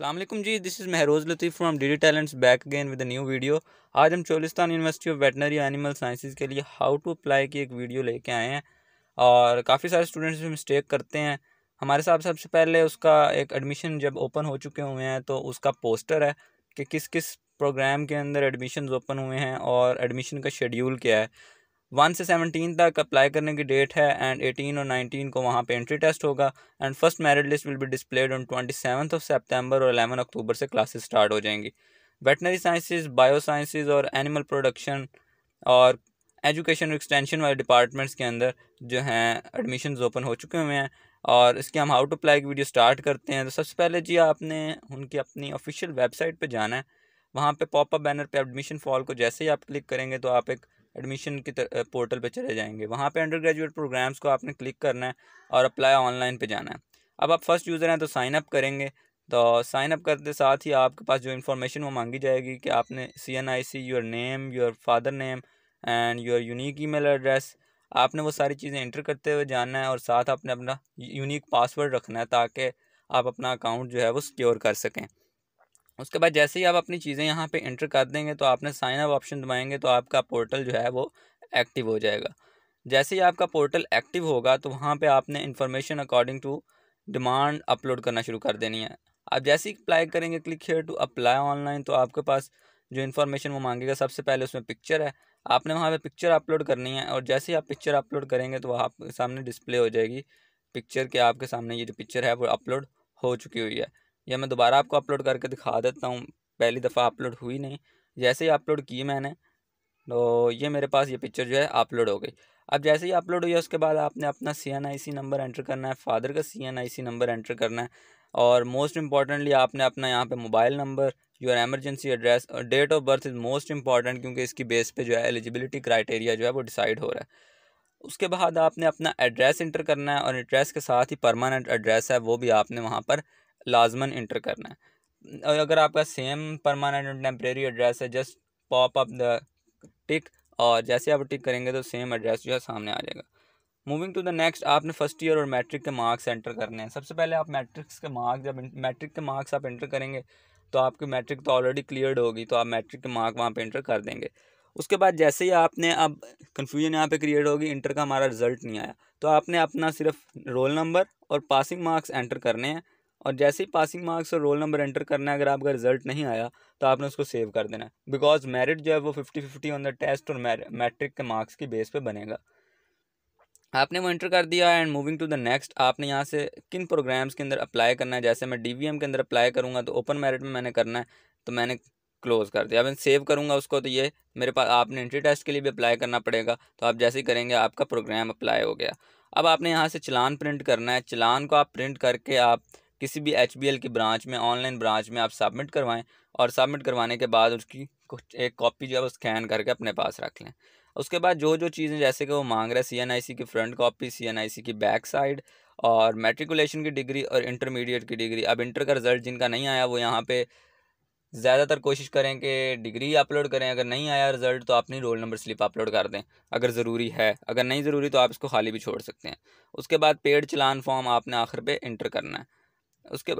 अल्लाम जी this is Mehroz Latif from D D talents back again with new video आज हम Cholistan university of veterinary animal sciences के लिए हाउ टू अप्लाई की एक वीडियो लेके आए हैं और काफ़ी सारे स्टूडेंट्स भी मिस्टेक करते हैं हमारे साथ सबसे पहले उसका एक एडमिशन जब ओपन हो चुके हुए हैं तो उसका पोस्टर है कि किस किस प्रोग्राम के अंदर एडमिशन ओपन हुए हैं और एडमिशन का शेड्यूल क्या है वन से सेवनटीन तक अप्लाई करने की डेट है एंड एटीन और नाइनटीन को वहाँ पे एंट्री टेस्ट होगा and first merit list will be displayed on twenty seven of September और अलेवन अक्टूबर से क्लासेस स्टार्ट हो जाएंगी वेटनरी साइंसेज बायो साइंसेज और एनिमल प्रोडक्शन और एजुकेशन और एक्सटेंशन वाले डिपार्टमेंट्स के अंदर जो हैं एडमिशन ओपन हो चुके हुए हैं और इसके हम हाउ टू अप्लाई की वीडियो स्टार्ट करते हैं तो सबसे पहले जी आपने उनकी अपनी ऑफिशियल वेबसाइट पर जाना है वहाँ पे पॉपअप बैनर पे एडमिशन फॉल को जैसे ही आप क्लिक करेंगे तो आप एक एडमिशन के पोर्टल पे चले जाएंगे वहाँ पे अंडर ग्रेजुएट प्रोग्राम्स को आपने क्लिक करना है और अप्लाई ऑनलाइन पे जाना है अब आप फर्स्ट यूज़र हैं तो साइन अप करेंगे तो साइन अप करते साथ ही आपके पास जो इन्फॉर्मेशन वो मांगी जाएगी कि आपने C N I C your name your father name and your unique mail address आपने वो सारी चीज़ें इंटर करते हुए जाना है और साथ आपने अपना यूनिक पासवर्ड रखना है ताकि आप अपना अकाउंट जो है वो सिक्योर कर सकें उसके बाद जैसे ही आप अपनी चीज़ें यहाँ पे इंटर कर देंगे तो आपने साइन अप ऑप्शन दबाएंगे तो आपका पोर्टल जो है वो एक्टिव हो जाएगा जैसे ही आपका पोर्टल एक्टिव होगा तो वहाँ पे आपने information according to demand upload करना शुरू कर देनी है आप जैसे ही अप्लाई करेंगे click here to apply online तो आपके पास जो इन्फॉर्मेशन वो मांगेगा सबसे पहले उसमें पिक्चर है आपने वहाँ पर पिक्चर अपलोड करनी है और जैसे ही आप पिक्चर अपलोड करेंगे तो आपके सामने डिस्प्ले हो जाएगी पिक्चर के आपके सामने ये जो पिक्चर है वो अपलोड हो चुकी हुई है या मैं दोबारा आपको अपलोड करके दिखा देता हूँ पहली दफ़ा अपलोड हुई नहीं जैसे ही अपलोड की मैंने तो ये मेरे पास ये पिक्चर जो है अपलोड हो गई अब जैसे ही अपलोड हुई उसके बाद आपने अपना C N I C number enter करना है फादर का C N I C number enter करना है और मोस्ट इम्पॉर्टेंटली आपने अपना यहाँ पे mobile number your emergency address और date of birth is most important क्योंकि इसकी बेस पे जो है एलिजिबिलिटी क्राइटेरिया जो है वो डिसाइड हो रहा है उसके बाद आपने अपना एड्रेस इंटर करना है और एड्रेस के साथ ही परमानेंट एड्रेस है वो भी आपने वहाँ पर लाजमन इंटर करना है और अगर आपका same permanent and temporary address है just pop up the tick और जैसे आप टिक करेंगे तो सेम एड्रेस जो है सामने आ जाएगा मूविंग टू द नेक्स्ट आपने फर्स्ट ईयर और मैट्रिक के मार्क्स एंटर करने हैं सबसे पहले आप मैट्रिक्स के मार्क्स जब मैट्रिक के मार्क्स आप इंटर करेंगे तो आपकी मैट्रिक तो ऑलरेडी क्लियर होगी तो आप मैट्रिक के मार्क वहाँ पर एंटर कर देंगे उसके बाद जैसे ही आपने अब कन्फ्यूजन यहाँ पे क्रिएट होगी इंटर का हमारा रिजल्ट नहीं आया तो आपने अपना सिर्फ रोल नंबर और पासिंग मार्क्स एंटर करने हैं और जैसे ही पासिंग मार्क्स और रोल नंबर एंटर करना है अगर आपका रिजल्ट नहीं आया तो आपने उसको सेव कर देना है बिकॉज मेरिट जो है वो fifty fifty on the test और मैट्रिक के मार्क्स की बेस पे बनेगा आपने वो एंटर कर दिया and moving to the next आपने यहाँ से किन प्रोग्राम्स के अंदर अप्लाई करना है जैसे मैं डी के अंदर अप्लाई करूँगा तो ओपन मेरिट में मैंने करना है तो मैंने क्लोज़ कर दिया अब मैं सेव करूँगा उसको तो ये मेरे पास आपने एंट्री टेस्ट के लिए भी अप्लाई करना पड़ेगा तो आप जैसे ही करेंगे आपका प्रोग्राम अप्लाई हो गया अब आपने यहाँ से चलान प्रिंट करना है चलान को आप प्रिंट करके आप किसी भी एच की ब्रांच में ऑनलाइन ब्रांच में आप सबमिट करवाएं और सबमिट करवाने के बाद उसकी कुछ एक कॉपी जो है वो स्कैन करके अपने पास रख लें उसके बाद जो जो चीज़ें जैसे कि वो मांग रहे हैं सी एन आई सी की front copy C N I C की बैक साइड और मेट्रिकुलेशन की डिग्री और इंटरमीडिएट की डिग्री अब इंटर का रिज़ल्ट जिनका नहीं आया वो यहाँ पर ज़्यादातर कोशिश करें कि डिग्री अपलोड करें अगर नहीं आया रिज़ल्ट तो अपनी रोल नंबर स्लिप अपलोड कर दें अगर ज़रूरी है अगर नहीं ज़रूरी तो आप इसको खाली भी छोड़ सकते हैं उसके बाद पेड चलान फॉर्म आपने आखिर पे इंटर करना है उसके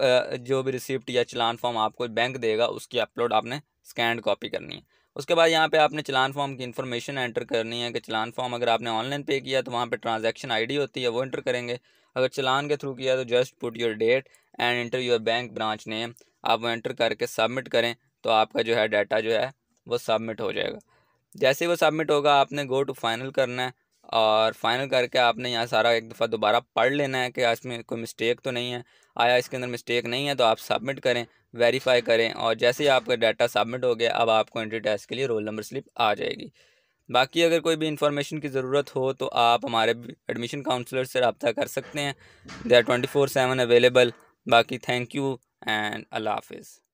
जो भी रिसिप्ट या चलान फॉर्म आपको बैंक देगा उसकी अपलोड आपने स्कैन कॉपी करनी है उसके बाद यहाँ पे आपने चलान फॉर्म की इन्फॉर्मेशन एंटर करनी है कि चलान फॉर्म अगर आपने ऑनलाइन पे किया तो वहाँ पे ट्रांजैक्शन आईडी होती है वो एंटर करेंगे अगर चलान के थ्रू किया तो just put your date and enter your bank branch name आप वो एंटर करके सबमिट करें तो आपका जो है डाटा जो है वो सबमिट हो जाएगा जैसे वो सबमिट होगा आपने गो टू फाइनल करना है और फाइनल करके आपने यहाँ सारा एक दफ़ा दोबारा पढ़ लेना है कि इसमें कोई मिस्टेक तो नहीं है आया इसके अंदर मिस्टेक नहीं है तो आप सबमिट करें वेरीफाई करें और जैसे ही आपका डाटा सबमिट हो गया अब आपको एंट्री टेस्ट के लिए रोल नंबर स्लिप आ जाएगी बाकी अगर कोई भी इंफॉर्मेशन की ज़रूरत हो तो आप हमारे एडमिशन काउंसलर से रबता कर सकते हैं they are twenty four seven available बाकी थैंक यू एंड अल्लाह हाफिज़